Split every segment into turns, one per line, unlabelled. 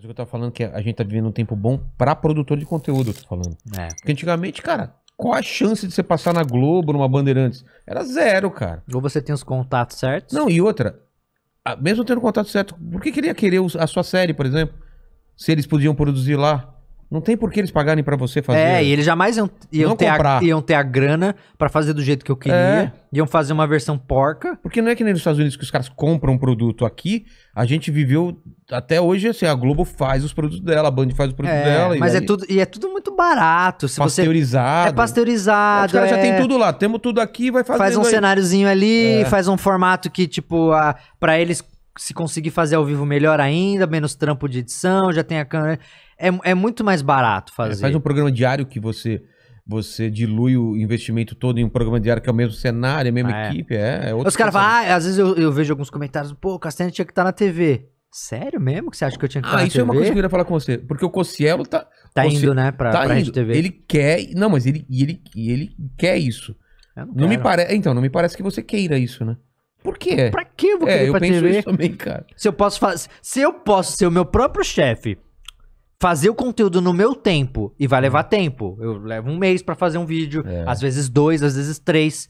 Mas o que eu tava falando é que a gente tá vivendo um tempo bom pra produtor de conteúdo, eu tô falando. É. Porque antigamente, cara, qual a chance de você passar na Globo, numa Bandeirantes? Era zero, cara. Ou você tem os contatos certos? Não, e outra, mesmo tendo o contato certo, por que queria querer a sua série, por exemplo? Se eles podiam produzir lá? Não tem por que eles pagarem para você fazer. É, e eles jamais iam, iam, ter, a, iam ter, a, grana para fazer do jeito que eu é. queria. É. Iam fazer uma versão porca. Porque não é que nem nos Estados Unidos que os caras compram um produto aqui. A gente viveu até hoje assim, a Globo faz os produtos dela, a Band faz os produtos é, dela. Mas é tudo
e é tudo muito barato.
Se pasteurizado. Você... É
pasteurizado. É, os caras é... já tem tudo
lá. Temos tudo aqui, vai fazer. Faz um aí. cenáriozinho ali, é. faz
um formato que tipo a para eles se conseguir fazer ao vivo melhor ainda, menos trampo de edição, já tem a câmera é, é muito mais barato é, fazer. É, faz um programa diário que você
você dilui o investimento todo em um programa diário que é o mesmo cenário, a mesma ah, equipe, é, é Os caras falam,
ah, às vezes eu, eu, vejo alguns comentários, pô, o Castanha tinha que estar tá na TV. Sério mesmo que você acha que eu tinha que tá ah, estar na TV? Ah, isso é uma coisa que eu
queria falar com você, porque o Cossielo tá... Tá indo, né, pra, tá pra indo. TV. Ele quer, não, mas ele, ele, ele quer isso. não, não me parece, então, não me parece que você queira isso, né?
Por quê? Pra que eu vou é, querer é, eu penso TV? isso também, cara. Se eu posso fazer, se eu posso ser o meu próprio chefe fazer o conteúdo no meu tempo e vai levar hum. tempo. Eu levo um mês para fazer um vídeo, é. às vezes dois, às vezes três.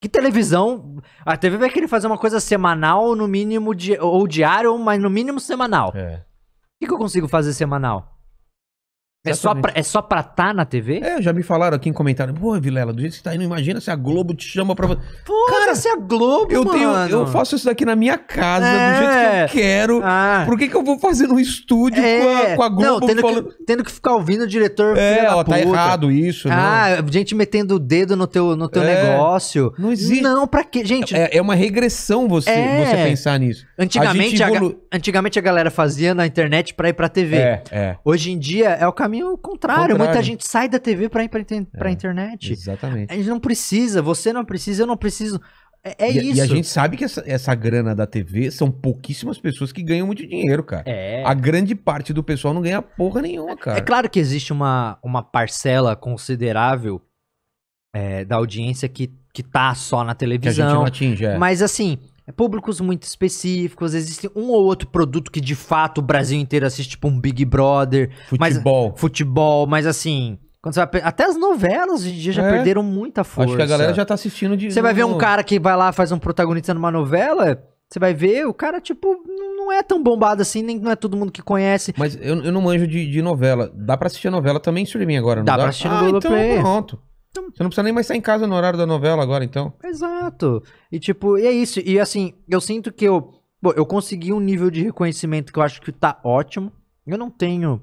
Que televisão? A TV vai querer fazer uma coisa semanal, no mínimo, di ou diário, mas no mínimo semanal. É. O que, que eu consigo fazer semanal? É só, pra, é só pra estar tá na TV? É, já me falaram
aqui em comentário. Pô, Vilela, do jeito que tá indo, imagina se a Globo te chama pra você. Pô, cara, se a Globo, eu tenho, mano. Eu faço isso daqui na minha casa, é. do jeito que eu é. quero. Ah. Por que, que eu vou fazer no estúdio
é. com, a, com, a, Globo? Não, tendo, falando... que, tendo que ficar ouvindo o diretor. É, ó, tá puta. tá errado isso. Ah, gente metendo o dedo no teu, no teu é. negócio. Não existe. Não, pra quê? Gente. É, é uma regressão você, é. você pensar nisso. Antigamente a, evolu... a, antigamente a galera fazia na internet pra ir pra TV. É, é. Hoje em dia é o caminho caminho contrário. contrário. Muita gente sai da TV pra ir pra, é, internet. Exatamente. A gente não precisa, você não precisa, eu não preciso. É, é e, isso. E a gente
sabe que essa, essa, grana da TV são pouquíssimas pessoas que ganham muito dinheiro, cara. É. A grande parte do pessoal não ganha porra nenhuma, cara. É, é claro
que existe uma, uma parcela considerável é, da audiência que, que tá só na televisão. Que a gente não atinge, é. Mas assim, é, públicos muito específicos, existe um ou outro produto que de fato o Brasil inteiro assiste, tipo um Big Brother. Futebol. Mas, futebol, mas assim. Quando você vai, até as novelas hoje em dia já é. perderam muita força. Acho que a galera já tá assistindo de. Você vai ver um cara que vai lá faz um protagonista numa novela, você vai ver, o cara, tipo, não é tão bombado assim, nem não é todo mundo que conhece.
Mas eu, eu não manjo de, de novela. Dá pra assistir a novela
também streaming agora, não dá? Dá pra assistir no ah, Então, pronto. Então, você não precisa nem mais estar em casa no horário da novela agora, então. Exato. E tipo, e é isso. E assim, eu sinto que eu. Bom, eu consegui um nível de reconhecimento que eu acho que tá ótimo. Eu não tenho.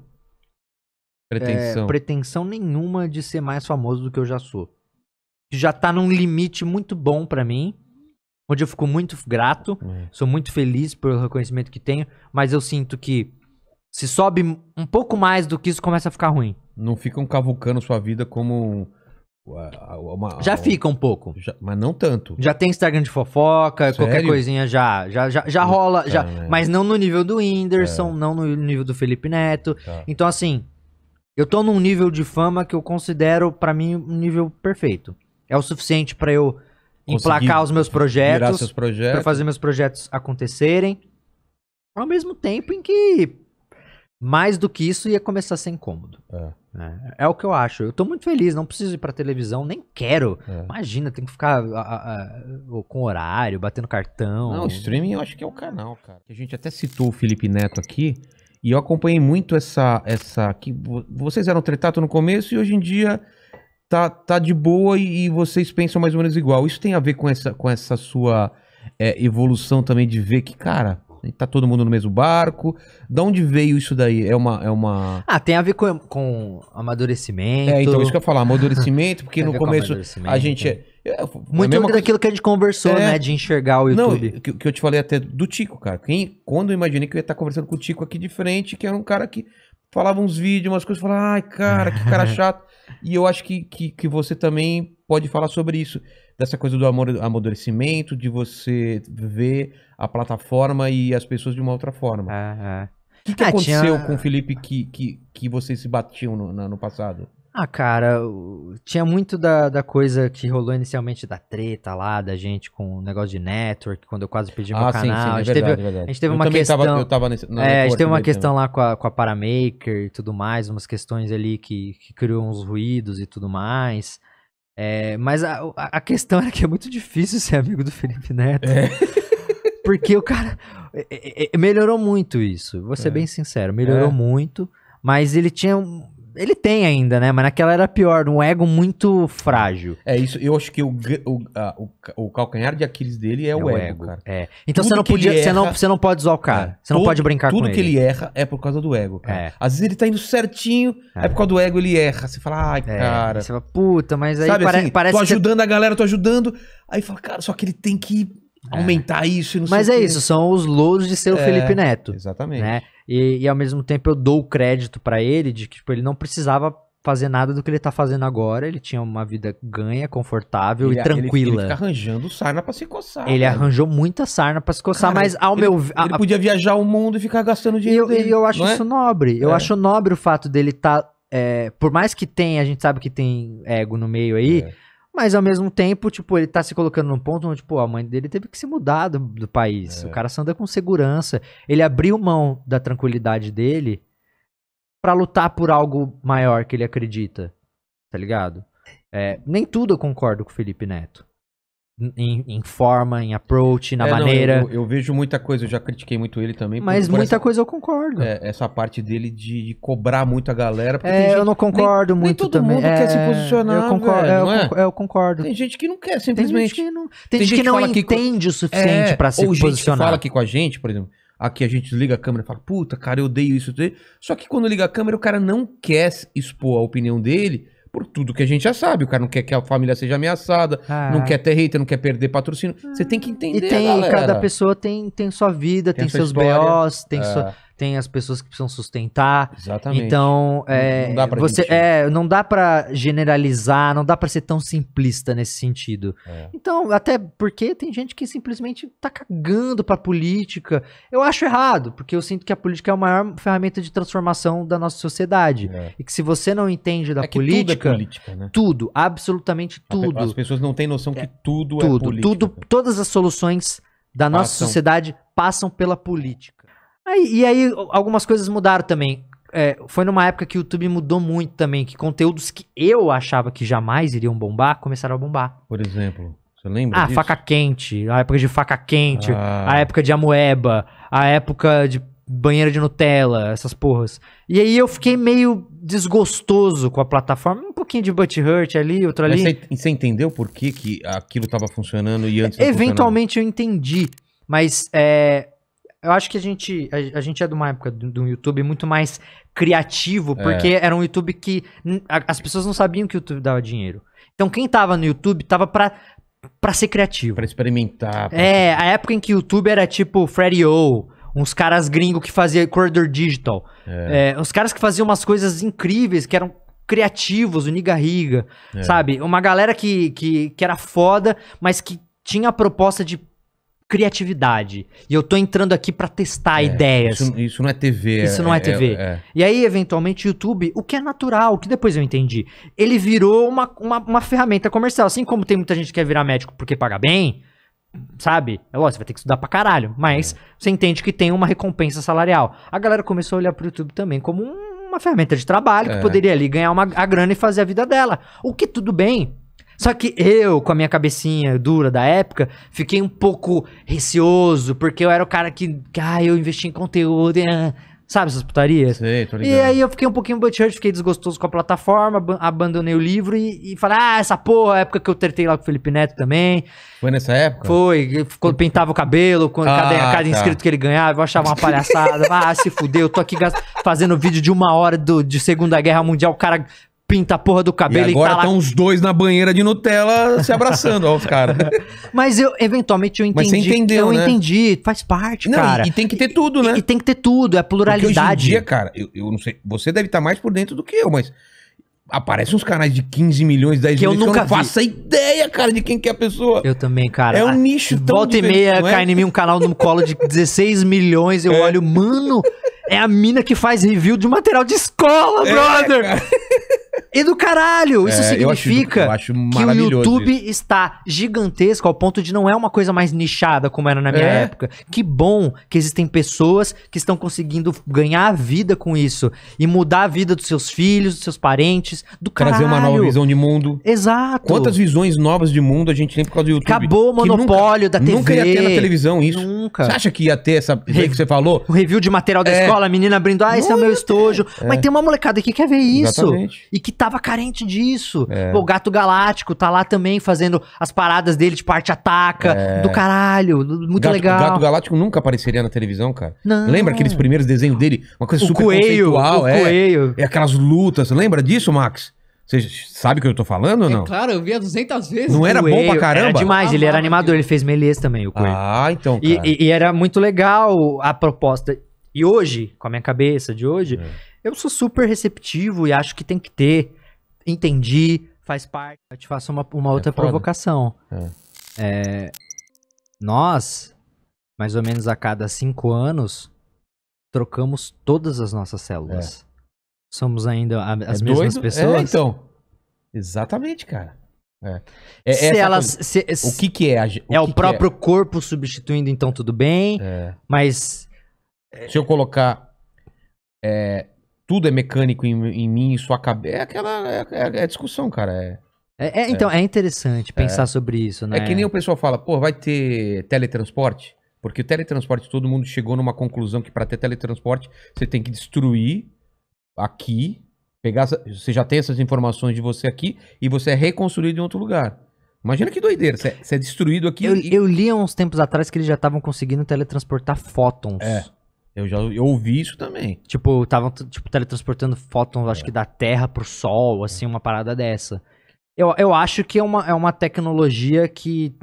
Pretensão. É, pretensão nenhuma de ser mais famoso do que eu já sou. Já tá num limite muito bom para mim. Onde eu fico muito grato. É. Sou muito feliz pelo reconhecimento que tenho. Mas eu sinto que se sobe um pouco mais do que isso, começa a ficar ruim. Não ficam cavucando sua vida como uma, já fica um pouco. Já, mas não tanto. Já tem Instagram de fofoca, Sério? qualquer coisinha já. Já, já, já rola. já, Mas não no nível do Whindersson, é. não no nível do Felipe Neto. Tá. Então, assim, eu tô num nível de fama que eu considero, para mim, um nível perfeito. É o suficiente para eu Conseguir emplacar os meus projetos. projetos. Pra fazer meus projetos acontecerem. Ao mesmo tempo em que mais do que isso ia começar a ser incômodo.
É, né?
é o que eu acho. Eu estou muito feliz, não preciso ir para televisão, nem quero. É. Imagina, tem que ficar a, a, a, com horário, batendo
cartão. Não, o streaming eu acho que é o canal, cara. A gente até citou o Felipe Neto aqui, e eu acompanhei muito essa. essa que Vocês eram tretato no começo e hoje em dia tá, tá de boa e, e vocês pensam mais ou menos igual. Isso tem a ver com essa, com essa sua é, evolução também de ver que, cara Tá todo mundo no mesmo barco. De onde veio isso daí? É uma. É uma...
Ah, tem a ver com, com amadurecimento. É, então isso que eu ia falar, amadurecimento, porque no começo com a gente. É, é, é, é Muito daquilo que a gente conversou, é... né? De enxergar
o YouTube. Não, que, que eu te falei até do Tico, cara. Quem, quando eu imaginei que eu ia estar conversando com o Tico aqui de frente, que era um cara que falava uns vídeos, umas coisas, falava, ai, cara, que cara chato. e eu acho que, que, que você também pode falar sobre isso, dessa coisa do amor, amadurecimento, de você ver a plataforma e as pessoas de uma outra forma. O que, que ah, aconteceu tinha... com o Felipe que, que, que vocês se batiam no, no, no passado?
Ah, cara, tinha muito da, da coisa que rolou inicialmente da treta lá, da gente com o negócio de network, quando eu quase pedi meu ah, canal. Sim, sim, é verdade, a, gente teve, é verdade. a gente teve eu uma questão. Tava, eu tava nesse, é, a gente teve uma questão lá com a, com a Paramaker e tudo mais, umas questões ali que, que criou uns ruídos e tudo mais. É, mas a, a questão era que é muito difícil ser amigo do Felipe Neto. É. Porque o cara. É, é, é, melhorou muito isso, vou ser bem sincero, melhorou muito. Mas ele tinha ele tem ainda, né? Mas naquela era pior, um ego muito frágil. É isso, eu acho que o, o, a, o, o calcanhar de Aquiles dele é, é o ego, ego, cara. É. Então você não podia, erra, você não, você
não pode zoar o cara. É, você não pode brincar com ele. Tudo que ele erra é por causa do ego, cara. É. Às vezes ele tá indo certinho, é. é. por causa do ego ele erra. Você fala, ai, é, cara. Você fala, puta,
mas aí Sabe, pare assim, parece. Tô ajudando
a galera, tô ajudando. Aí fala, cara, só que ele tem que é. aumentar isso e não Mas sei é que. isso, são os louros de ser o Felipe Neto. Exatamente. Né?
E, e ao mesmo tempo eu dou o crédito para ele de que tipo, ele não precisava fazer nada do que ele tá fazendo agora. Ele tinha uma vida ganha, confortável ele, e tranquila. Ele, ele fica
arranjando sarna pra se coçar. Ele cara. arranjou
muita sarna pra se coçar, cara, mas ao ele, meu... A, ele podia viajar
o mundo e ficar gastando dinheiro eu, dele, eu acho é? isso
nobre. Eu é. acho nobre o fato dele tá... É, por mais que tenha, a gente sabe que tem ego no meio aí... É. Mas ao mesmo tempo, tipo, ele tá se colocando num ponto onde, tipo, a mãe dele teve que se mudar do, do país. É. O cara só anda com segurança. Ele abriu mão da tranquilidade dele para lutar por algo maior que ele acredita. Tá ligado? É, nem tudo eu concordo com o Felipe Neto em, em, forma, em approach,
na é, maneira. Não, eu, eu, vejo muita coisa, eu já critiquei muito ele também. Mas por, por muita essa, coisa eu concordo. É, essa parte dele de, de, cobrar muito a galera. É, gente, eu não
concordo nem, muito nem todo também. Mundo é, quer se é, posicionar. Eu concordo, velho, é,
é? eu, concordo. Tem gente que não quer, simplesmente. Tem gente que não, tem tem gente gente que não entende que, o suficiente é, para se ou posicionar. Gente que fala aqui com a gente, por exemplo. Aqui a gente liga a câmera e fala, puta, cara, eu odeio isso. Eu odeio. Só que quando liga a câmera, o cara não quer expor a opinião dele por tudo que a gente já sabe. O cara não quer que a família seja ameaçada, ah. não é. quer ter hater, não quer perder patrocínio. Você tem que entender, E tem, cada
pessoa tem, tem sua vida, tem, tem seus BOs, tem é. sua tem as pessoas que precisam sustentar. Exatamente. Então, é, não dá pra você é, não dá para generalizar, não dá para ser tão simplista nesse sentido. É. Então, até porque tem gente que simplesmente tá cagando para política. Eu acho errado, porque eu sinto que a política é a maior ferramenta de transformação da nossa sociedade. É. E que se você não entende da é é política, tudo, política né? tudo, absolutamente tudo. As pessoas não têm noção que tudo, é. tudo é política. Tudo, né? todas as soluções da nossa sociedade passam pela política. Aí, e aí algumas coisas mudaram também. É, foi numa época que o YouTube mudou muito também, que conteúdos que eu achava que jamais iriam bombar, começaram a bombar. Por exemplo, você lembra Ah, disso? faca quente, a época de faca quente, ah. a época de amoeba, a época de banheira de Nutella, essas porras. E aí eu fiquei meio desgostoso com a plataforma, um pouquinho de butt hurt ali, outro ali. você, entendeu por que, que aquilo estava funcionando e antes Eventualmente eu entendi, mas é, eu acho que a gente, a, a gente é de uma época de um YouTube muito mais criativo, porque é. era um YouTube que a, as pessoas não sabiam que o YouTube dava dinheiro. Então quem tava no YouTube tava pra, pra ser criativo. Pra experimentar. Pra... É, a época em que o YouTube era tipo Freddy O, uns caras gringos que faziam Corridor Digital. É. É, uns caras que faziam umas coisas incríveis, que eram criativos, o Niga Riga, é. sabe? Uma galera que, que, que era foda, mas que tinha a proposta de criatividade. E eu tô entrando aqui para testar é, ideias. Isso,
isso, não é TV. Isso é, não é, é TV. É, é,
e aí, eventualmente, YouTube, o que é natural, o que depois eu entendi, ele virou uma, uma, uma, ferramenta comercial. Assim como tem muita gente que quer virar médico porque paga bem, sabe? É lógico, você vai ter que estudar pra caralho. Mas é. você entende que tem uma recompensa salarial. A galera começou a olhar pro YouTube também como um, uma ferramenta de trabalho que poderia ali ganhar uma, a grana e fazer a vida dela. O que tudo bem, só que eu, com a minha cabecinha dura da época, fiquei um pouco receoso, porque eu era o cara que, ah, eu investi em conteúdo, ah", sabe essas putarias? Sei, tô ligado. E aí eu fiquei um pouquinho butthurt, fiquei desgostoso com a plataforma, abandonei o livro e, e falei, ah, essa porra, época que eu tertei lá com o Felipe Neto também. Foi nessa época? Foi, quando pintava o cabelo, quando ah, cada, cada tá. inscrito que ele ganhava, eu achava uma palhaçada, ah, se fudeu, eu tô aqui fazendo vídeo de uma hora do, de Segunda Guerra Mundial, o cara pinta a porra do cabelo e, agora e tá lá... os dois
na banheira de Nutella se abraçando, ó, os
caras. Mas eu, eventualmente, eu entendi. Mas você entendeu, Eu né? entendi, faz parte, não, cara. E, e, tem que ter tudo, né? E, e tem que ter tudo, é a pluralidade. Porque hoje em dia,
cara, eu, eu não sei, você deve estar tá mais por dentro do que eu, mas... Aparecem uns canais de 15 milhões, 10 que milhões. Eu nunca que eu não vi. faço
ideia, cara, de quem que é a pessoa. Eu também, cara. É um nicho tão Volta e meia é? cai em mim um canal no colo de 16 milhões. Eu é. olho, mano, é a mina que faz review de material de escola, é, brother. Cara. E do caralho! Isso é, significa eu acho, eu acho que o YouTube isso. está gigantesco ao ponto de não é uma coisa mais nichada como era na minha é. época. Que bom que existem pessoas que estão conseguindo ganhar a vida com isso e mudar a vida dos seus filhos, dos seus parentes, do caralho. Trazer uma nova visão de mundo. Exato. Quantas visões novas de mundo a gente tem por causa do YouTube? Acabou o monopólio nunca, da TV. Nunca ia ter na televisão isso. Nunca. Você acha que ia ter essa Re... que você falou? O review de material da é. escola, a menina abrindo, ah, esse não é o meu estojo. É. Mas tem uma molecada que quer ver isso. Exatamente. E que tava carente disso. É. o Gato Galáctico tá lá também fazendo as paradas dele de parte ataca, é. do caralho, muito Gato, legal. O Gato
Galáctico nunca apareceria na televisão, cara. Não. Lembra aqueles primeiros desenhos dele? Uma coisa o super coelho, conceitual. O é, coelho. É aquelas lutas. Lembra disso, Max? Você sabe o que eu tô falando ou é
não? É claro, eu via 200 vezes. Não era coelho, bom pra caramba? Era demais, ah, ele era animador, ele fez melês também, o Coelho. Ah, então, cara. E, e, e era muito legal a proposta. E hoje, com a minha cabeça de hoje, é. Eu sou super receptivo e acho que tem que ter. Entendi, faz parte. Eu te faço uma, uma é outra é provocação. É. nós, mais ou menos a cada cinco anos, trocamos todas as nossas células. É. Somos ainda a, é as mesmas doido? pessoas. É, então. Exatamente, cara. É. É, se elas, se, o que, que é? A, o é que o que próprio corpo substituindo, então tudo bem. Mas se eu colocar
tudo é mecânico em, em mim e sua cabeça. É aquela. É, é, é discussão, cara. É,
é, é então, é. é interessante pensar é. sobre isso, né? É que
nem o pessoal fala, pô, vai ter teletransporte? Porque o teletransporte, todo mundo chegou numa conclusão que para ter teletransporte, você tem que destruir aqui, pegar. Você já tem essas informações de você aqui e você é
reconstruído em outro lugar.
Imagina que doideira, você é destruído aqui. Eu, e...
eu li há uns tempos atrás que eles já estavam conseguindo teletransportar fótons. É. Eu já eu ouvi isso também. Tipo, estavam tipo, teletransportando fótons, acho é. que da Terra pro Sol, assim, uma parada dessa. Eu, eu acho que é uma, é uma tecnologia que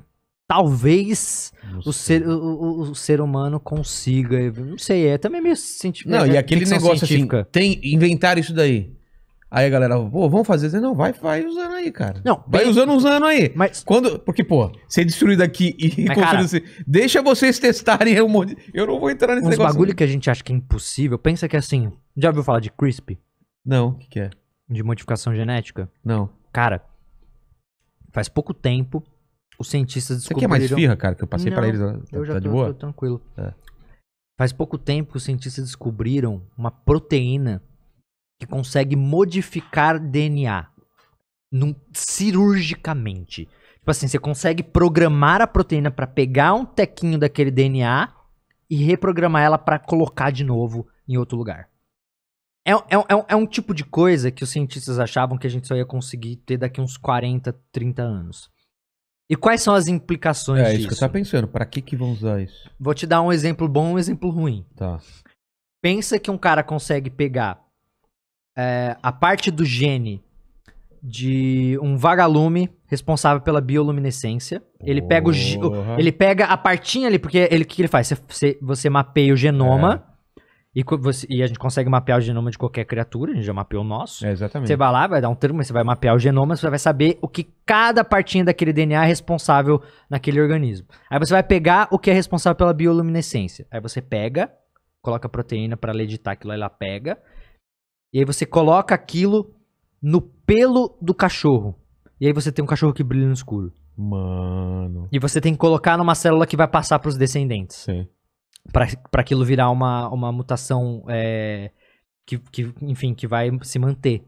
talvez o ser, o, o, ser humano consiga. Não sei, é também meio científico. Não, é, e aquele negócio assim, científica. assim,
tem, inventar isso daí. Aí a galera, pô, vamos fazer. Não, vai, vai usando aí, cara. Não, vai bem... usando, usando aí. Mas quando, porque pô, ser destruído aqui e construído assim, deixa vocês testarem eu, eu não vou entrar nesse uns negócio. bagulho que
a gente acha que é impossível. Pensa que é assim, já ouviu falar de CRISP? Não, o que, que é? De modificação genética? Não. Cara, faz pouco tempo os cientistas descobriram. Você quer mais firra, cara? Que eu passei para eles. Tá, eu já tá tô, de boa? tô tranquilo. É. Faz pouco tempo os cientistas descobriram uma proteína que consegue modificar DNA num, cirurgicamente. Tipo assim, você consegue programar a proteína para pegar um tequinho daquele DNA e reprogramar ela para colocar de novo em outro lugar. É, é, é, um, é, um, tipo de coisa que os cientistas achavam que a gente só ia conseguir ter daqui uns 40, 30 anos. E quais são as implicações disso? É isso que eu tava pensando. Para que que vão usar isso? Vou te dar um exemplo bom e um exemplo ruim. Tá. Pensa que um cara consegue pegar é, a parte do gene de um vagalume responsável pela bioluminescência. Ele pega, o, ele pega a partinha ali, porque ele, o que ele faz? Você, você mapeia o genoma. É. E, você, e, a gente consegue mapear o genoma de qualquer criatura, a gente já mapeou o nosso. É, exatamente. Você vai lá, vai dar um termo, você vai mapear o genoma, você vai saber o que cada partinha daquele DNA é responsável naquele organismo. Aí você vai pegar o que é responsável pela bioluminescência. Aí você pega, coloca a proteína para ler editar aquilo, ela pega. E aí você coloca aquilo no pelo do cachorro. E aí você tem um cachorro que brilha no escuro. Mano. E você tem que colocar numa célula que vai passar pros descendentes. Sim. Pra, pra aquilo virar uma, uma mutação é, que, que, enfim, que vai se manter.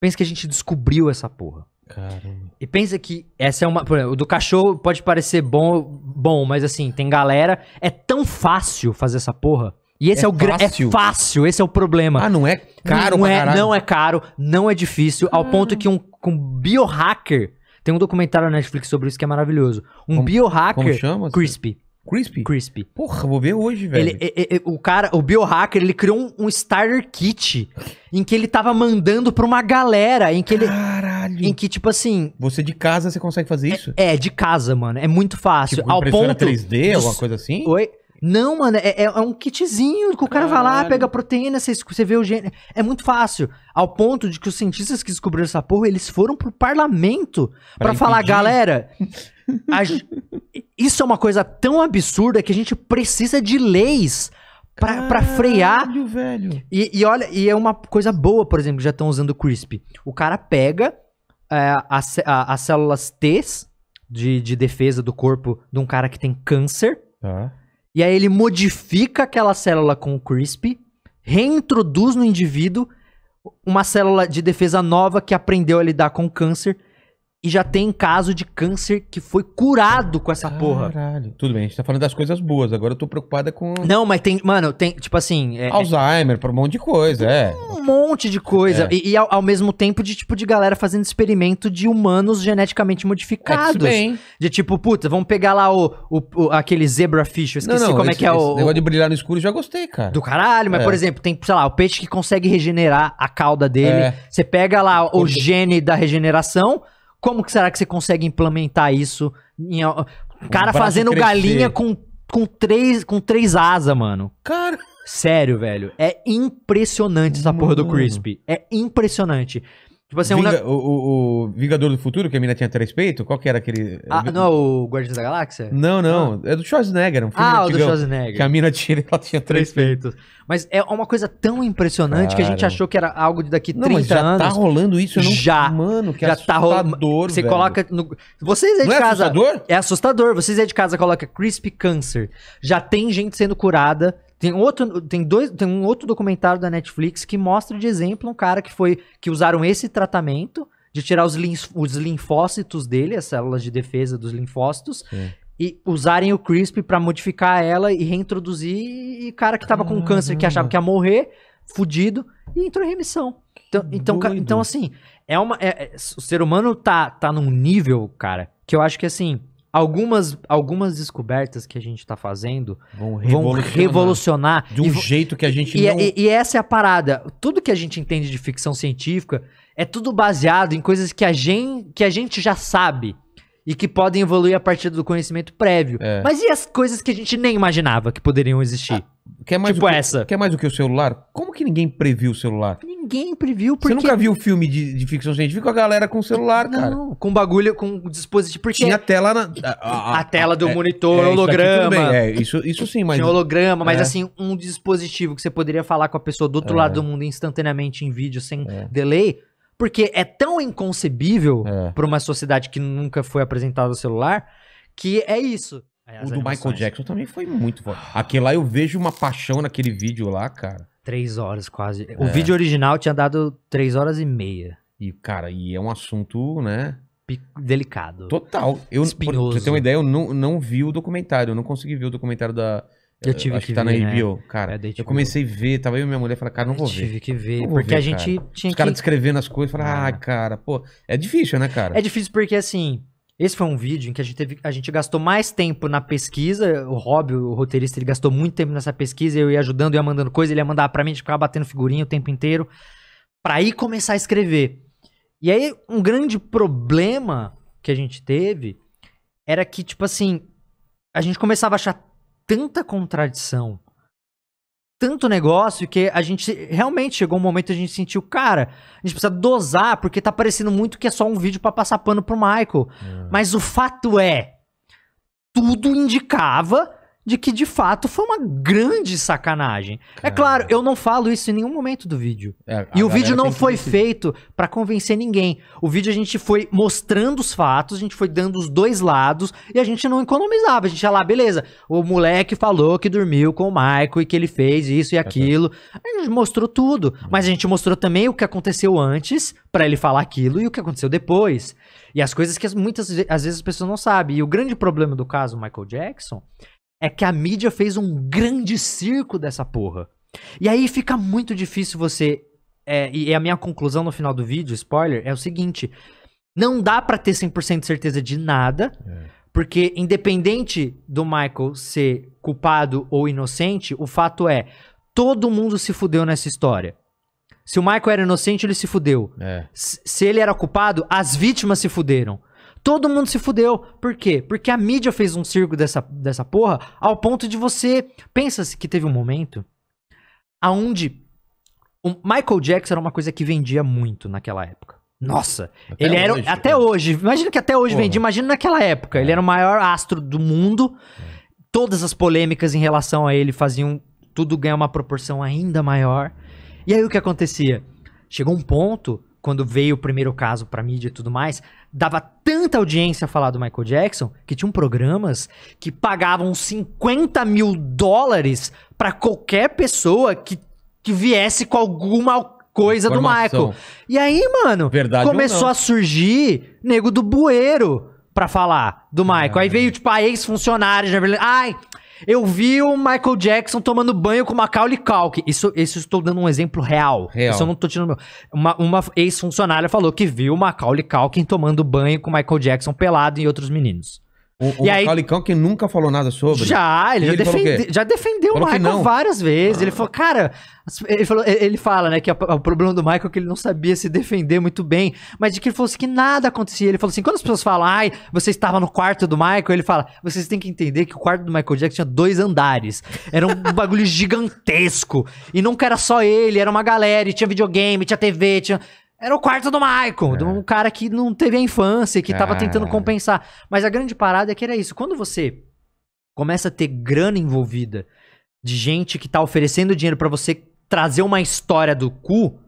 Pensa que a gente descobriu essa porra.
Caramba.
E pensa que essa é uma. Por exemplo, o do cachorro pode parecer bom, bom, mas assim, tem galera. É tão fácil fazer essa porra e esse é, é o grande. É fácil, esse é o problema. Ah, não é caro não é, caralho. Não é caro, não é difícil, ao hum. ponto que um, um biohacker. Tem um documentário na Netflix sobre isso que é maravilhoso. Um como, biohacker. Como chama? Crispy. Crispy? Crispy. Porra, vou ver hoje, velho. Ele, ele, ele, o cara, o biohacker, ele criou um, um, starter kit em que ele tava mandando pra uma galera, em que ele... Caralho. Em que, tipo assim... Você de casa, você consegue fazer isso? É, é de casa, mano. É muito fácil. Tipo, ao ponto... 3D, alguma coisa assim? Oi? Não, mano, é, é, é um kitzinho que o cara Caralho. vai lá, pega proteína, você, você vê o gene. É muito fácil. Ao ponto de que os cientistas que descobriram essa porra, eles foram pro parlamento para falar, galera. A... isso é uma coisa tão absurda que a gente precisa de leis pra, Caralho, Velho. E, e olha, e é uma coisa boa, por exemplo, que já estão usando o CRISP. O cara pega é, as, a, as células T de, de defesa do corpo de um cara que tem câncer. Ah e aí ele modifica aquela célula com o CRISP, reintroduz no indivíduo uma célula de defesa nova que aprendeu a lidar com o câncer e já tem caso de câncer que foi curado com essa Caralho. porra. Caralho. Tudo bem, a gente tá falando das coisas boas, agora eu tô preocupada com. Não, mas tem. Mano, tem. Tipo assim. É, é, Alzheimer, por um monte de coisa, é. Um monte de coisa. É. E, e ao, ao, mesmo tempo de, tipo, de galera fazendo experimento de humanos geneticamente modificados. É de tipo, puta, vamos pegar lá o, o, o aquele zebrafish. Eu esqueci não, não, como é esse, é que é o. negócio de
brilhar no escuro eu já gostei, cara.
Do caralho, mas, é. por exemplo, tem, sei lá, o peixe que consegue regenerar a cauda dele. É. Você pega lá o gene da regeneração como que será que você consegue implementar isso? Em... Cara fazendo crescer. galinha com, com, três, com três asas, mano. Cara. Sério, velho. É impressionante essa mano. porra do Crispy. É impressionante. Tipo assim, é Vinga, um... o, o, Vingador
do Futuro, que a mina tinha três peitos? Qual que era aquele. Ah, não
é o Guardiões da Galáxia? Não, não.
Ah. É do Schwarzenegger. É um filme ah, o do Schwarzenegger. Que a mina tinha, ela tinha três, três peitos.
Mas é uma coisa tão impressionante Cara. que a gente achou que era algo de daqui não, 30 mas já anos. Já tá rolando isso, eu não. Já. Mano, que já assustador. Tá rolando Você velho. coloca. No... Vocês aí não de é casa. É assustador? É assustador. Vocês aí de casa coloca Crispy Cancer. Já tem gente sendo curada tem outro, tem dois, tem um outro documentário da Netflix que mostra de exemplo um cara que foi que usaram esse tratamento de tirar os, lin os linfócitos dele, as células de defesa dos linfócitos, é. e usarem o CRISP para modificar ela e reintroduzir e cara que tava com câncer que achava que ia morrer, fudido, e entrou em remissão. Então, então, ca, então assim, é uma é, é, o ser humano tá tá num nível, cara, que eu acho que assim, algumas, algumas descobertas que a gente está fazendo vão revolucionar, vão revolucionar, de um vo... jeito que a gente e, é, não... E, e, essa é a parada. Tudo que a gente entende de ficção científica é tudo baseado em coisas que a gente, que a gente já sabe e que podem evoluir a partir do conhecimento prévio. É. Mas e as coisas que a gente nem imaginava que poderiam existir? Ah, quer mais tipo que, essa. Quer mais do que o celular? Como que ninguém
previu o celular? Ninguém previu, porque... Você nunca viu filme de, de ficção científica com a galera com o celular, não, cara? Não,
com bagulho, com dispositivo, porque... Tinha a tela na... A, a, a tela do é, monitor, é, holograma... Isso, é, isso, isso sim, mas... Tinha holograma, mas é. assim, um dispositivo que você poderia falar com a pessoa do outro é. lado do mundo instantaneamente em vídeo, sem é. delay porque é tão inconcebível é. para uma sociedade que nunca foi apresentada ao celular que é isso. É, o do animações. Michael Jackson também foi muito
bom. Aquele lá eu vejo uma paixão naquele vídeo lá, cara. Três horas quase. É. O vídeo original tinha dado três horas e meia. E, cara, e é um assunto, né? delicado. Total. Eu, Espinhoso. Pra você ter uma ideia, eu não, não vi o documentário. Eu não consegui ver o documentário da, eu tive acho que, que tá ver, na HBO, né? cara. É eu tipo, comecei a ver, tava eu e minha mulher, falando, cara, não vou eu ver. Tive que ver, não porque ver, a gente cara. tinha Os que... caras descrevendo as coisas, falar, ah. ah, cara, pô, é difícil, né, cara? É
difícil porque, assim, esse foi um vídeo em que a gente, teve, a gente gastou mais tempo na pesquisa. O Rob, o roteirista, ele gastou muito tempo nessa pesquisa. Eu ia ajudando, ia mandando coisa, ele ia mandar pra mim, a gente ficava batendo figurinha o tempo inteiro. Pra ir começar a escrever. E aí, um grande problema que a gente teve era que, tipo assim, a gente começava a achar tanta contradição, tanto negócio, que a gente realmente chegou um momento que a gente sentiu, cara, a gente precisa dosar, porque tá parecendo muito que é só um vídeo para passar pano pro Michael. É. Mas o fato é, tudo indicava de que de fato foi uma grande sacanagem. Caramba. É claro, eu não falo isso em nenhum momento do vídeo. É, e o vídeo não foi decidir. feito para convencer ninguém. O vídeo a gente foi mostrando os fatos, a gente foi dando os dois lados e a gente não economizava. A gente ia lá, beleza, o moleque falou que dormiu com o Michael e que ele fez isso e aquilo. A gente mostrou tudo, mas a gente mostrou também o que aconteceu antes para ele falar aquilo e o que aconteceu depois. E as coisas que muitas às vezes as pessoas não sabem. E o grande problema do caso Michael Jackson é que a mídia fez um grande circo dessa porra. E aí fica muito difícil você. É, e a minha conclusão no final do vídeo, spoiler, é o seguinte: não dá para ter 100% de certeza de nada, é. porque independente do Michael ser culpado ou inocente, o fato é: todo mundo se fudeu nessa história. Se o Michael era inocente, ele se fudeu. É. Se ele era culpado, as vítimas se fuderam. Todo mundo se fudeu. Por quê? Porque a mídia fez um circo dessa, dessa porra ao ponto de você. Pensa-se que teve um momento aonde o Michael Jackson era uma coisa que vendia muito naquela época. Nossa, até ele era até né? hoje. Imagina que até hoje vendia, imagina naquela época. Ele é. era o maior astro do mundo. É. Todas as polêmicas em relação a ele faziam tudo ganhar uma proporção ainda maior. E aí o que acontecia? Chegou um ponto quando veio o primeiro caso pra mídia e tudo mais, dava tanta audiência a falar do Michael Jackson que tinham programas que pagavam 50 mil dólares para qualquer pessoa que, que viesse com alguma coisa Informação. do Michael. E aí, mano, Verdade começou a surgir nego do bueiro pra falar do é. Michael. É. Aí veio, tipo, a ex-funcionária já... Ai, eu vi o Michael Jackson tomando banho com Macaulay Culkin. Isso, isso estou dando um exemplo real. real. Isso eu não estou tirando meu. Uma, uma ex-funcionária falou que viu o Macaulay Culkin tomando banho com Michael Jackson pelado e outros meninos. O, e o aí... nunca falou nada sobre. Já, ele, já, ele defende, já, defendeu falou o Michael várias vezes. Ah. Ele falou, cara, ele, falou, ele fala, né, que o problema do Michael é que ele não sabia se defender muito bem, mas de que ele falou assim, que nada acontecia. Ele falou assim, quando as pessoas falam, ai, você estava no quarto do Michael, ele fala, vocês têm que entender que o quarto do Michael Jackson tinha dois andares. Era um bagulho gigantesco. E nunca era só ele, era uma galera, e tinha videogame, tinha TV, tinha... Era o quarto do Michael, é. de um é. cara que não teve a infância, que estava é. tentando compensar. Mas a grande parada é que era isso. Quando você começa a ter grana envolvida de gente que tá oferecendo dinheiro para você trazer uma história do cu,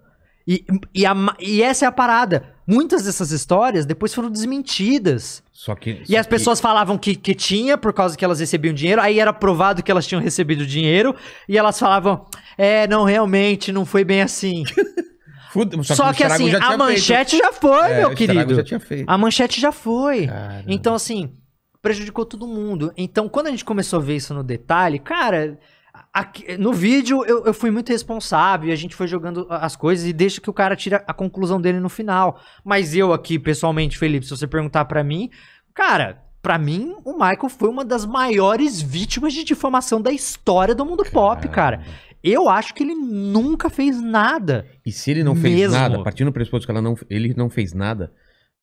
e, e, a, e, essa é a parada. Muitas dessas histórias depois foram desmentidas. Só que. Só e as que... pessoas falavam que, que tinha por causa que elas recebiam dinheiro, aí era provado que elas tinham recebido dinheiro, e elas falavam: é, não, realmente, não foi bem assim. só, só, que, que assim, a manchete feito. já foi, é, meu querido. Já tinha feito. A manchete já foi. Caramba. Então, assim, prejudicou todo mundo. Então, quando a gente começou a ver isso no detalhe, cara, Aqui, no vídeo eu, eu, fui muito responsável e a gente foi jogando as coisas e deixa que o cara tira a conclusão dele no final. Mas eu aqui, pessoalmente, Felipe, se você perguntar para mim, cara, para mim o Michael foi uma das maiores vítimas de difamação da história do mundo Caramba. pop, cara. Eu acho que ele nunca fez nada. E se ele não fez nada,
partindo do pressuposto que ela não, ele não fez nada,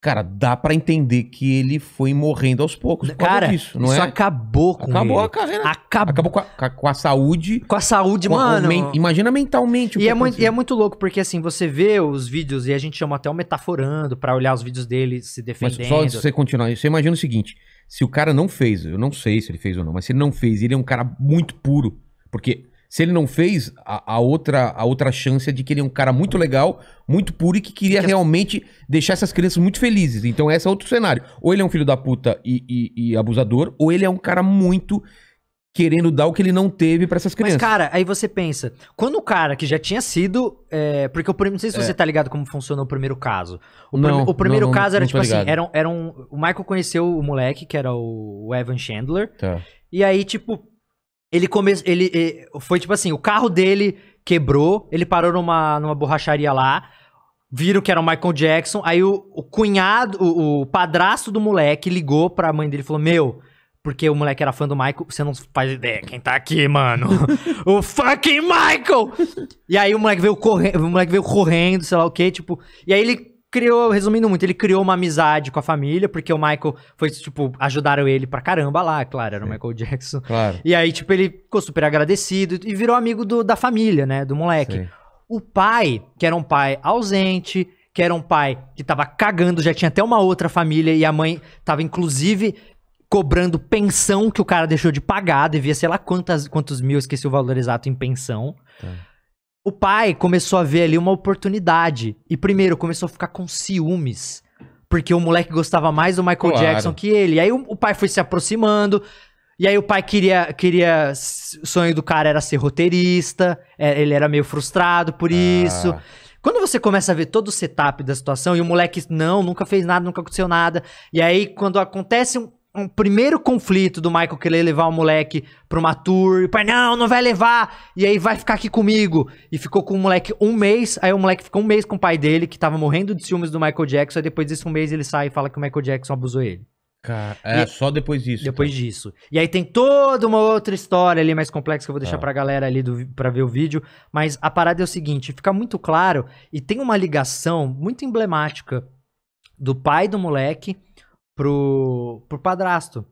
cara, dá para entender que ele foi morrendo aos poucos. cara, isso não isso é? acabou com Acabou ele. a carreira.
Acabou, acabou com, a, com, a, saúde. Com a saúde,
com mano. A, men, imagina mentalmente o e que é muito, E é
muito louco, porque assim, você vê os vídeos, e a gente chama até o metaforando para olhar os vídeos dele se defendendo. Mas só se você
continuar, você imagina o seguinte, se o cara não fez, eu não sei se ele fez ou não, mas se ele não fez, ele é um cara muito puro, porque se ele não fez, a, a, outra, a outra chance é de que ele é um cara muito legal, muito puro e que queria que... É realmente deixar essas crianças muito felizes. Então esse é outro cenário. Ou ele é um filho da puta e, e, e abusador, ou ele é um cara muito
querendo dar o que ele não
teve para essas crianças. Mas, cara,
aí você pensa, quando o cara que já tinha sido. É, porque eu não sei se é. você é. tá ligado como funcionou o primeiro caso. O, não, prim, o primeiro não, caso não, era tipo assim: era, era um, o Michael conheceu o moleque, que era o Evan Chandler. Tá. E aí, tipo, ele começou. Ele, ele, eh, Foi tipo assim: o carro dele quebrou, ele parou numa, numa borracharia lá. Viram que era o Michael Jackson. Aí o, o cunhado, o, o padrasto do moleque ligou pra mãe dele e falou: Meu, porque o moleque era fã do Michael. Você não faz ideia quem tá aqui, mano. o fucking Michael! E aí o moleque veio correndo, o moleque veio correndo, sei lá o quê, tipo. E aí ele criou, resumindo muito, ele criou uma amizade com a família, porque o Michael foi, tipo, ajudaram ele pra caramba lá, claro, era o Michael Jackson. Claro. E aí, tipo, ele ficou super agradecido e virou amigo do, da família, né, do moleque. Sim. O pai, que era um pai ausente, que era um pai que tava cagando, já tinha até uma outra família e a mãe tava, inclusive, cobrando pensão que o cara deixou de pagar, devia sei lá quantas, quantos mil, esqueci o valor exato em pensão. Tá. O pai começou a ver ali uma oportunidade. E primeiro começou a ficar com ciúmes. Porque o moleque gostava mais do Michael claro. Jackson que ele. E aí o, o pai foi se aproximando. E aí o pai queria, queria. O sonho do cara era ser roteirista. É, ele era meio frustrado por ah. isso. Quando você começa a ver todo o setup da situação e o moleque, não, nunca fez nada, nunca aconteceu nada. E aí, quando acontece um, um primeiro conflito do Michael querer levar o moleque pra uma tour. E o pai, não, não vai levar. E aí vai ficar aqui comigo. E ficou com o moleque um mês. Aí o moleque ficou um mês com o pai dele, que tava morrendo de ciúmes do Michael Jackson. Aí depois desse um mês ele sai e fala que o Michael Jackson abusou ele. Cara, é, e,
só depois disso. Depois então. disso.
E aí tem toda uma outra história ali mais complexa que eu vou deixar ah. pra galera ali do, pra ver o vídeo. Mas a parada é o seguinte: fica muito claro e tem uma ligação muito emblemática do pai do moleque pro, pro padrasto.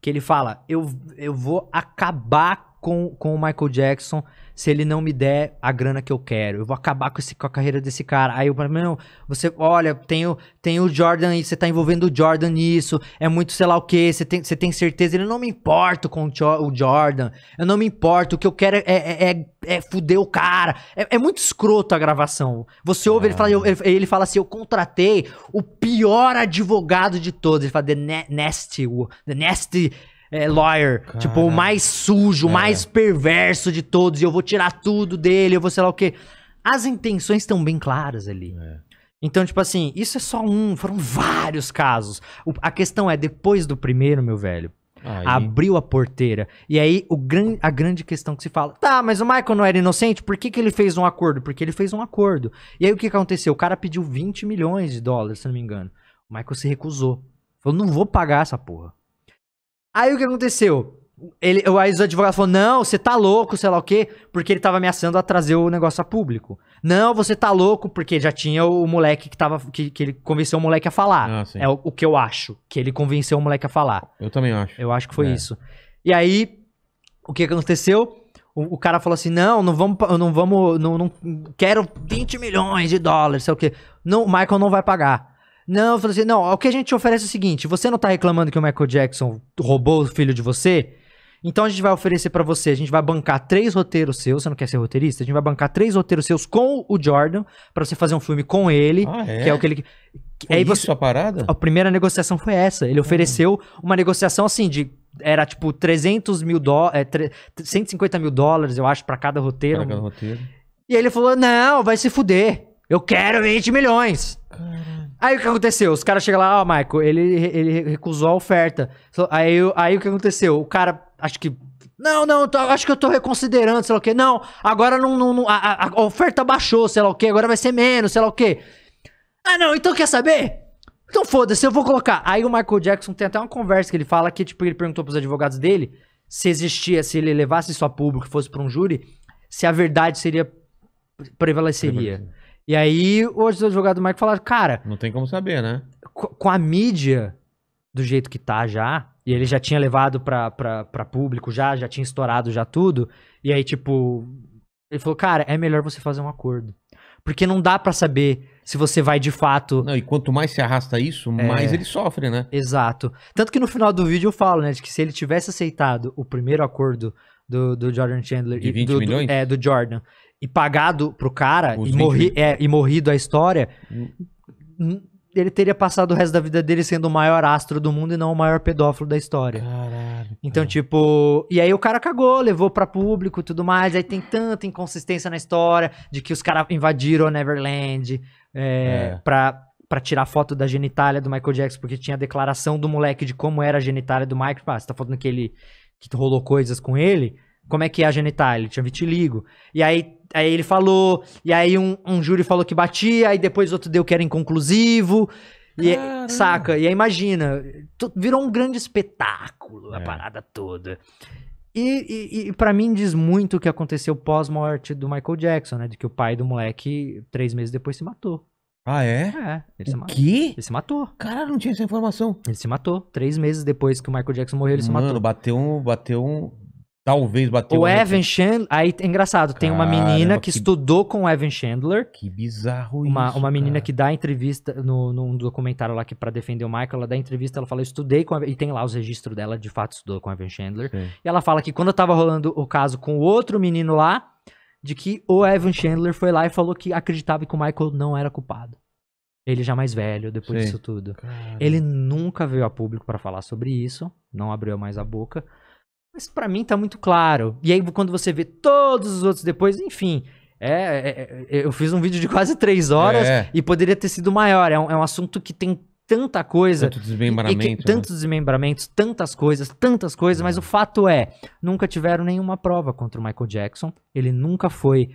Que ele fala: eu, eu vou acabar com, com o Michael Jackson se ele não me der a grana que eu quero. Eu vou acabar com, esse, com a carreira desse cara. Aí eu falo, você, olha, tem o, tem o Jordan e você tá envolvendo o Jordan nisso, é muito sei lá o que, você tem, você tem certeza, ele não me importa com o Jordan, eu não me importo, o que eu quero é, é, é, é fuder o cara. É, é muito escroto a gravação. Você ouve, ele, fala, ele, ele, fala assim, eu contratei o pior advogado de todos. Ele fala, the nasty, the nasty é, lawyer. Tipo, o mais sujo, o é. mais perverso de todos. E eu vou tirar tudo dele, eu vou sei lá o quê. As intenções estão bem claras ali. É. Então, tipo assim, isso é só um, foram vários casos. O, a questão é, depois do primeiro, meu velho, aí. abriu a porteira. E aí, o gran, a grande questão que se fala, tá, mas o Michael não era inocente, por que, que ele fez um acordo? Porque ele fez um acordo. E aí, o que aconteceu? O cara pediu 20 milhões de dólares, se não me engano. O Michael se recusou. Falou, não vou pagar essa porra. Aí o que aconteceu? Ele, aí os advogados falaram, não, você tá louco, sei lá o quê, porque ele tava ameaçando a trazer o negócio a público. Não, você tá louco, porque já tinha o moleque que tava. que, que ele convenceu o moleque a falar. Ah, é o, o, que eu acho. Que ele convenceu o moleque a falar. Eu também acho. Eu acho que foi é. isso. E aí, o que aconteceu? O, o, cara falou assim: não, não vamos. Não vamos. Não, não quero 20 milhões de dólares, sei o quê. Não, o Michael não vai pagar. Não, eu falei assim, não, o que a gente oferece é o seguinte, você não tá reclamando que o Michael Jackson roubou o filho de você? Então a gente vai oferecer para você, a gente vai bancar três roteiros seus, você não quer ser roteirista? A gente vai bancar três roteiros seus com o Jordan, para você fazer um filme com ele, ah, é? que é o que ele... Foi aí você, a parada? A primeira negociação foi essa, ele ah. ofereceu uma negociação assim de era tipo 300 mil dólares, do... é, 150 mil dólares, eu acho, para cada roteiro. Pra cada roteiro. E aí ele falou: não, vai se fuder. Eu quero 20 milhões. Caramba. Aí o que aconteceu? Os caras chegam lá, ó, oh, Michael, ele, ele recusou a oferta. Aí, aí o que aconteceu? O cara, acho que. Não, não, tô, acho que eu tô reconsiderando, sei lá o quê. Não, agora não. não, não a, a, oferta baixou, sei lá o quê, agora vai ser menos, sei lá o quê. Ah, não, então quer saber? Então foda-se, eu vou colocar. Aí o Michael Jackson tem até uma conversa que ele fala que, tipo, ele perguntou pros advogados dele se existia, se ele levasse isso a público, fosse pra um júri, se a verdade seria. prevaleceria. prevaleceria. E aí, hoje os advogados do Marco falaram, cara. Não tem como saber, né? Com a mídia do jeito que tá já, e ele já tinha levado pra, pra, pra público já, já tinha estourado já tudo. E aí, tipo, ele falou, cara, é melhor você fazer um acordo. Porque não dá para saber se você vai de fato. Não, e quanto mais se arrasta isso, é... mais ele sofre, né? Exato. Tanto que no final do vídeo eu falo, né, de que se ele tivesse aceitado o primeiro acordo do, do Jordan Chandler. De 20 do, milhões? Do, é, do Jordan e pagado pro cara e, morri, é, e morrido a história, hum. ele teria passado o resto da vida dele sendo o maior astro do mundo e não o maior pedófilo da história. Caralho. Então, tipo. E aí o cara cagou, levou pra público e tudo mais. Aí tem tanta inconsistência na história de que os caras invadiram a Neverland é, é. pra. Pra tirar foto da genitália do Michael Jackson, porque tinha a declaração do moleque de como era a genitália do Michael. Ah, você tá falando que ele que rolou coisas com ele como é que é a genitália, ele tinha vitiligo. E aí, aí ele falou, e aí um, um júri falou que batia, e depois outro deu que era inconclusivo. E, é, saca? E aí imagina, virou um grande espetáculo a é. parada toda. E, e, e para mim diz muito o que aconteceu pós-morte do Michael Jackson, né? De que o pai do moleque, três meses depois, se matou. Ah, é? É. Ele o se quê? Ele se matou. Cara, não tinha essa informação. Ele se matou. Três meses depois que o Michael Jackson morreu, ele Mano, se matou. Mano, bateu um, bateu um, Talvez bateu. O Evan Chandler. Aí é engraçado, tem uma menina que, que, estudou com o Evan Chandler. Que bizarro uma, isso. Uma menina cara. que dá entrevista no, num documentário lá que é para defender o Michael, ela dá entrevista, ela fala: estudei com. E tem lá os registros dela, de fato estudou com o Evan Chandler. Sim. E ela fala que quando tava rolando o caso com outro menino lá, de que o Evan Chandler foi lá e falou que acreditava que o Michael não era culpado. Ele já mais velho, depois Sim. disso tudo. Ele nunca veio a público para falar sobre isso, não abriu mais a boca. Mas para mim tá muito claro. E aí quando você vê todos os outros depois, enfim, é é, é, é, eu fiz um vídeo de quase três horas é. e poderia ter sido maior. É um, é um assunto que tem tanta coisa. Tanto desmembramento. E, que, tantos né? desmembramentos, tantas coisas, tantas coisas, mas é. o fato é, nunca tiveram nenhuma prova contra o Michael Jackson. Ele nunca foi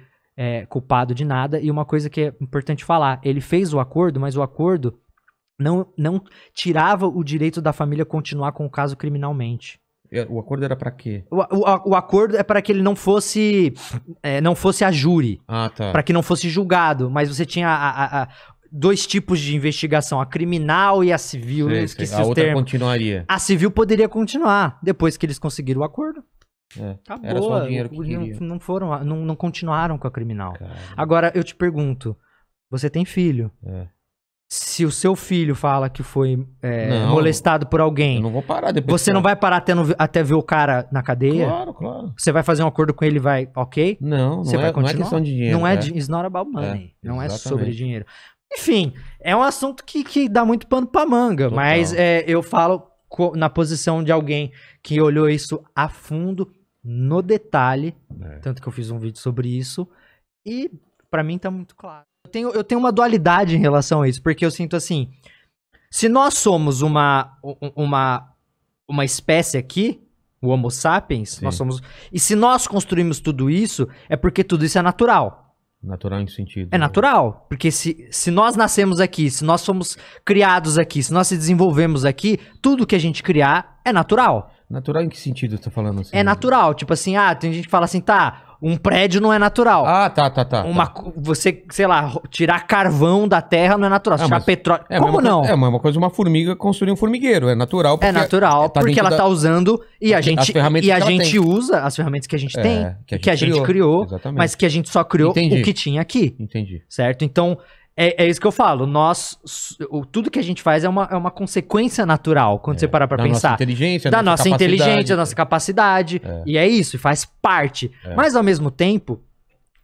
culpado de nada. E uma coisa que é importante falar: ele fez o acordo, mas o acordo não, não tirava o direito da família continuar com o caso criminalmente. O acordo era para quê? O, o, o, acordo é para que ele não fosse é, não fosse a júri. Ah, tá. Para que não fosse julgado. Mas você tinha a, a, a dois tipos de investigação, a criminal e a civil. Né? Sei, eu esqueci sei. A outra
continuaria. A
civil poderia continuar depois que eles conseguiram o acordo. É, Acabou. Era só o dinheiro que não, não foram, não, não continuaram com a criminal. Agora eu te pergunto, você tem filho? É se o seu filho fala que foi é, não, molestado por alguém, eu não vou parar depois você não vai parar até, no, até ver o cara na cadeia? Claro, claro. Você vai fazer um acordo com ele e vai, ok? Não, é, não, é, continuar? não é questão de dinheiro. Não é, é. It's not about money. É, não é sobre dinheiro. Enfim, é um assunto que, que dá muito pano pra manga, Total. mas é, eu falo na posição de alguém que olhou isso a fundo, no detalhe, é. tanto que eu fiz um vídeo sobre isso, e para mim tá muito claro tenho, eu tenho uma dualidade em relação a isso, porque eu sinto assim. Se nós somos uma, uma, uma espécie aqui, o Homo sapiens, Sim. nós somos. E se nós construímos tudo isso, é porque tudo isso é natural.
Natural em que sentido? É
natural. Porque se, se nós nascemos aqui, se nós somos criados aqui, se nós se desenvolvemos aqui, tudo que a gente criar é natural. Natural em que sentido você tá falando assim? É natural. Tipo assim, ah, tem gente que fala assim, tá, um prédio não é natural. Ah, tá, tá, tá. Uma, tá. Você, sei lá, tirar carvão da terra não é natural. ah, tirar petróleo. É Como não? Coisa, é uma
mesma coisa é uma formiga construir um formigueiro. É natural é porque. É natural, é, tá porque ela da... tá usando e a gente, e a gente usa
as ferramentas que a gente é, tem, que a gente, que a gente criou, criou mas que a gente só criou Entendi. o que tinha aqui. Entendi. Certo? Então, é, é, isso que eu falo. Nós, o, tudo que a gente faz é uma, é uma consequência natural quando é, você parar para pensar. Da nossa inteligência, da nossa, inteligência, da nossa capacidade. É. E é isso, faz parte. É. Mas ao mesmo tempo,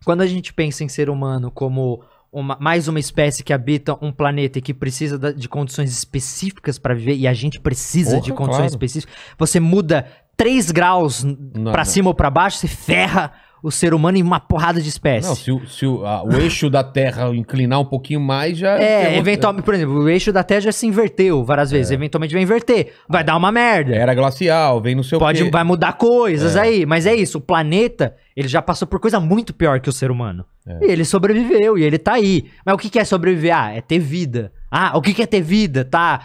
quando a gente pensa em ser humano como uma, mais uma espécie que habita um planeta e que precisa de condições específicas para viver, e a gente precisa Porra, de condições claro. específicas, você muda 3 graus para cima ou para baixo, você ferra o ser humano em uma porrada de espécies. Não, se, o, se o, a, o eixo da Terra inclinar um pouquinho mais, já. É, é uma... eventualmente, por exemplo, o eixo da Terra já se inverteu várias vezes. É. Eventualmente vai inverter. Vai dar uma merda. Era glacial, vem no seu. Pode, quê. vai mudar coisas é. aí. Mas é isso, o planeta, ele já passou por coisa muito pior que o ser humano. É. E ele sobreviveu, e ele tá aí. Mas o que, que é sobreviver? Ah, é ter vida. Ah, o que, que é ter vida? Tá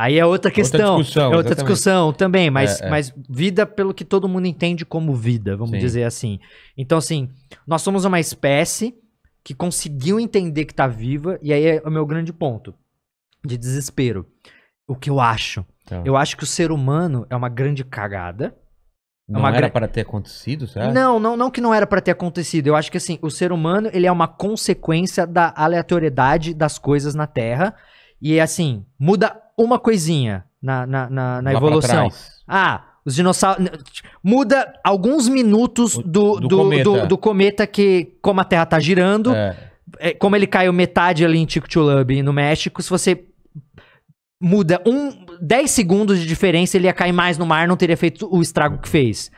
Aí é outra questão. Outra discussão, é outra exatamente. discussão também, mas, é, é. mas vida pelo que todo mundo entende como vida, vamos Sim. dizer assim. Então, assim, nós somos uma espécie que conseguiu entender que está viva, e aí é o meu grande ponto de desespero. O que eu acho? Então. Eu acho que o ser humano é uma grande cagada. É não era para ter acontecido, certo? Não, não, não que não era para ter acontecido. Eu acho que assim, o ser humano, ele é uma consequência da aleatoriedade das coisas na Terra. E assim, muda uma coisinha na, na, na, na evolução. Ah, os dinossauros. Muda alguns minutos do, do, do, cometa. do, do, cometa que, como a Terra tá girando, é. É, como ele caiu metade ali em Chicxulub, no México, se você muda um 10 segundos de diferença, ele ia cair mais no mar, não teria feito o estrago que fez.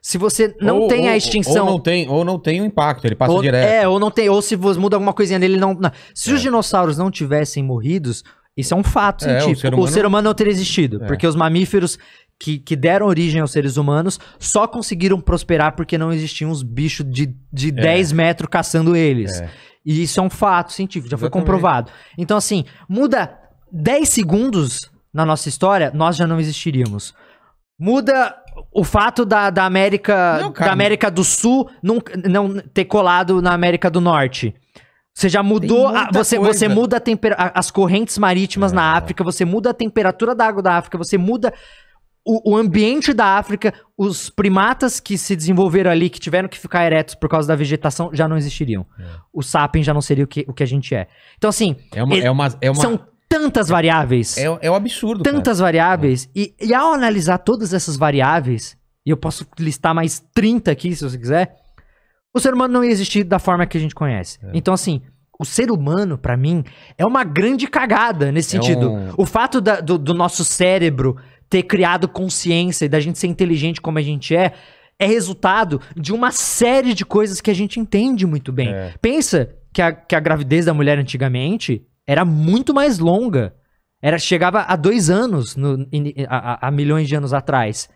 Se você não ou, tem ou, a extinção. Ou não tem, ou não tem o impacto, ele passa ou, direto. É, ou não tem, ou se muda alguma coisinha nele, não. não. Se é. os dinossauros não tivessem morridos, isso é um fato é, científico. O ser, humano... o ser, humano... não ter existido. É. Porque os mamíferos que, que, deram origem aos seres humanos só conseguiram prosperar porque não existiam uns bichos de, de é. 10 metros caçando eles. É. E isso é um fato científico, já Exatamente. foi comprovado. Então, assim, muda 10 segundos na nossa história, nós já não existiríamos. Muda o fato da, da América não, da América do Sul não, não ter colado na América do Norte. Você já mudou, a, você, você muda a as correntes marítimas é. na África, você muda a temperatura da água da África, você muda o, o, ambiente da África, os primatas que se desenvolveram ali, que tiveram que ficar eretos por causa da vegetação, já não existiriam. É. O sapiens já não seria o que, o que a gente é. Então, assim, é uma, é uma, é uma... são tantas variáveis. É, é um absurdo. Tantas cara. variáveis. É. E, e ao analisar todas essas variáveis, e eu posso listar mais 30 aqui, se você quiser o ser humano não ia existir da forma que a gente conhece. É. Então, assim, o ser humano, para mim, é uma grande cagada nesse é sentido. Um... O fato da, do, do nosso cérebro ter criado consciência e da gente ser inteligente como a gente é, é resultado de uma série de coisas que a gente entende muito bem. É. Pensa que a, que a gravidez da mulher antigamente era muito mais longa. Era, chegava a dois anos, no, in, a, a, milhões de anos atrás.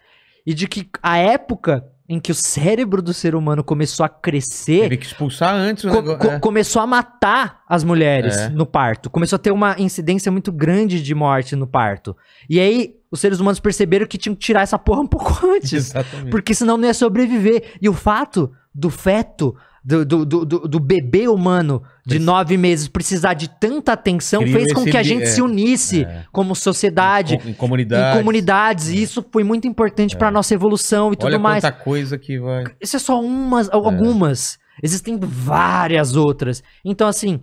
E de que a época em que o cérebro do ser humano começou a crescer. Teve que expulsar antes, o co negócio, co é. Começou a matar as mulheres é. no parto. Começou a ter uma incidência muito grande de morte no parto. E aí, os seres humanos perceberam que tinham que tirar essa porra um pouco antes. Exatamente. Porque senão não ia sobreviver. E o fato do feto, do, do, do, do bebê humano de Prec... nove meses precisar de tanta atenção fez com que a gente é, se unisse é. como sociedade. Em, em
comunidades. Em
comunidades. É. E isso foi muito importante é. para nossa evolução e Olha tudo mais. Olha
quanta coisa que
vai... Isso é só umas, é. algumas. Existem várias outras. Então, assim,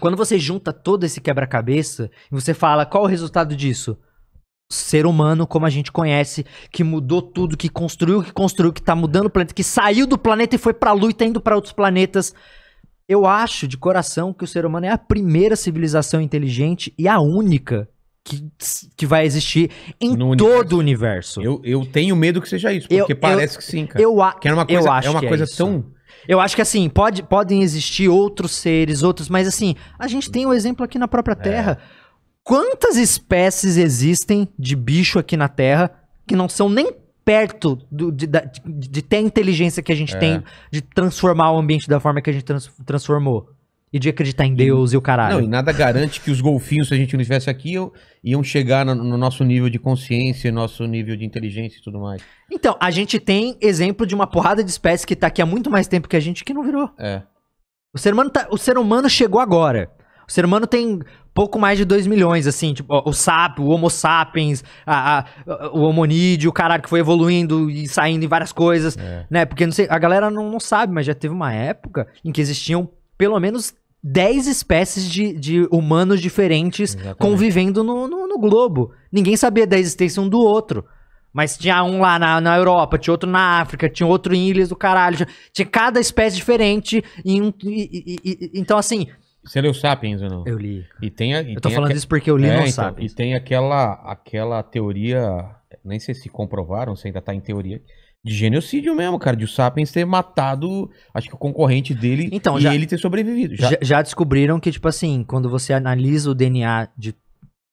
quando você junta todo esse quebra-cabeça e você fala qual o resultado disso ser humano como a gente conhece, que mudou tudo, que construiu, que construiu, que tá mudando o planeta, que saiu do planeta e foi pra lua e tá indo pra outros planetas. Eu acho de coração que o ser humano é a primeira civilização inteligente e a única que, que vai existir em no todo universo. o universo. Eu, eu tenho medo que seja isso, porque eu, parece eu, que sim, cara. Eu, a, que era uma coisa, eu acho é uma coisa é, é tão. Eu acho que assim, pode, podem existir outros seres, outros, mas assim, a gente tem o um exemplo aqui na própria é. Terra. É quantas espécies existem de bicho aqui na Terra que não são nem perto do, de, de, de, ter a inteligência que a gente é. tem de transformar o ambiente da forma que a gente trans, transformou. E de acreditar em Deus e, e, o caralho. Não, e nada
garante que os golfinhos, se a gente não estivesse aqui, eu, iam chegar no, no, nosso nível de consciência, nosso nível de inteligência e tudo mais.
Então, a gente tem exemplo de uma porrada de espécies que tá aqui há muito mais tempo que a gente que não virou. É. O ser humano, tá, o ser humano chegou agora. O ser humano tem pouco mais de 2 milhões, assim, tipo, o sapo, o homo sapiens, a, a, o homonídeo, o caralho, que foi evoluindo e saindo em várias coisas, é. né? Porque não sei, a galera não, não sabe, mas já teve uma época em que existiam pelo menos 10 espécies de, de humanos diferentes Exatamente. convivendo no, no, no, globo. Ninguém sabia da existência um do outro. Mas tinha um lá na, na Europa, tinha outro na África, tinha outro em ilhas do caralho. Tinha, tinha cada espécie diferente. E, e, e, então, assim,
você leu Sapiens ou não? Eu li. E tem a, e eu tô falando isso porque eu li é, no então, Sapiens. E tem aquela, aquela teoria, nem sei se comprovaram, se ainda tá em teoria, de genocídio mesmo,
cara, de o Sapiens ter matado, acho que o concorrente dele então, e já, ele ter
sobrevivido. Já... já
descobriram que, tipo assim, quando você analisa o DNA de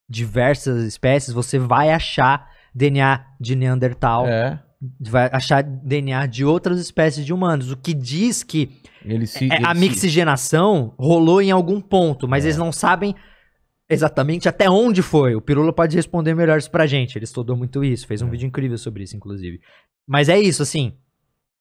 diversas espécies, você vai achar DNA de Neandertal. É vai achar DNA de outras espécies de humanos, o que diz que se, é, a mixigenação se... rolou em algum ponto, mas é. eles não sabem exatamente até onde foi. O Pirula pode responder melhor isso pra gente, ele estudou muito isso, fez um é. vídeo incrível sobre isso, inclusive. Mas é isso, assim,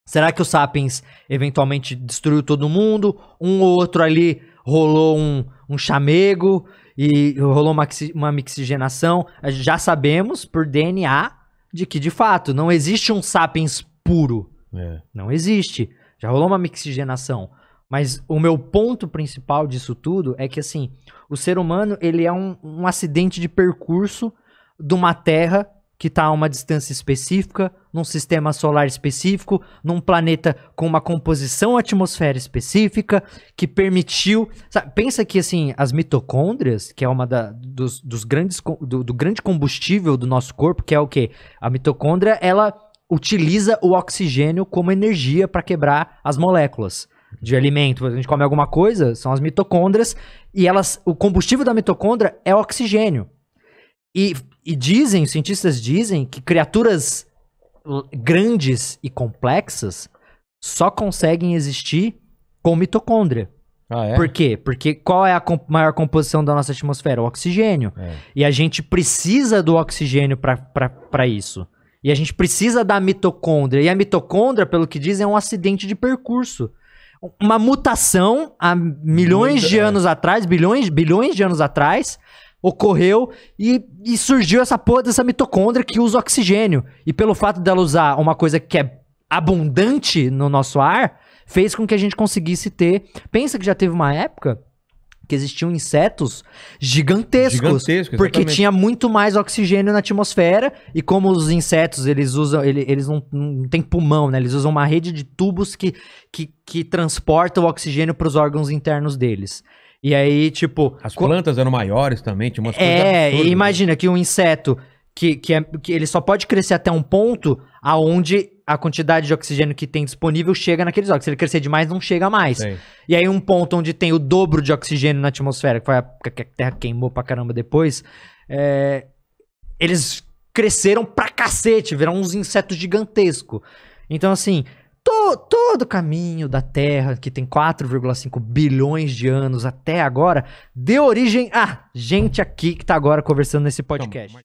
será que os sapiens eventualmente destruiu todo mundo? Um ou outro ali rolou um, um chamego e rolou uma, uma mixigenação, já sabemos por DNA de que, de fato, não existe um sapiens puro. É. Não existe. Já rolou uma mixigenação. Mas o meu ponto principal disso tudo é que, assim, o ser humano, ele é um, um acidente de percurso de uma terra que está a uma distância específica, num sistema solar específico, num planeta com uma composição atmosférica específica, que permitiu. Sabe, pensa que assim, as mitocôndrias, que é uma da, dos, dos grandes do, do, grande combustível do nosso corpo, que é o quê? A mitocôndria, ela utiliza o oxigênio como energia para quebrar as moléculas de alimento. A gente come alguma coisa, são as mitocôndrias, e elas. O combustível da mitocôndria é oxigênio. E e dizem, os cientistas dizem que criaturas grandes e complexas só conseguem existir com mitocôndria. Ah, é? Por quê? Porque qual é a comp maior composição da nossa atmosfera? O oxigênio. É. E a gente precisa do oxigênio para isso. E a gente precisa da mitocôndria. E a mitocôndria, pelo que dizem, é um acidente de percurso. Uma mutação há milhões Muito, de é. anos atrás, bilhões, bilhões de anos atrás, ocorreu e, e, surgiu essa porra dessa mitocôndria que usa oxigênio. E pelo fato dela usar uma coisa que é abundante no nosso ar, fez com que a gente conseguisse ter. Pensa que já teve uma época que existiam insetos gigantescos, Gigantesco, porque tinha muito mais oxigênio na atmosfera e como os insetos eles usam eles, eles não, não têm pulmão né eles usam uma rede de tubos que que, que transporta o oxigênio para os órgãos internos deles e aí, tipo. As plantas eram maiores também, tinha umas é, coisas. É, imagina né? que um inseto que, que, é, que ele só pode crescer até um ponto aonde a quantidade de oxigênio que tem disponível chega naqueles óxidos. Se ele crescer demais, não chega mais. Sim. E aí, um ponto onde tem o dobro de oxigênio na atmosfera, que foi a que a Terra queimou pra caramba depois, é, eles cresceram pra cacete, viraram uns insetos gigantescos. Então, assim, to, todo o caminho da Terra, que tem 4,5 bilhões de anos até agora, deu origem a gente aqui que está agora conversando nesse então, podcast.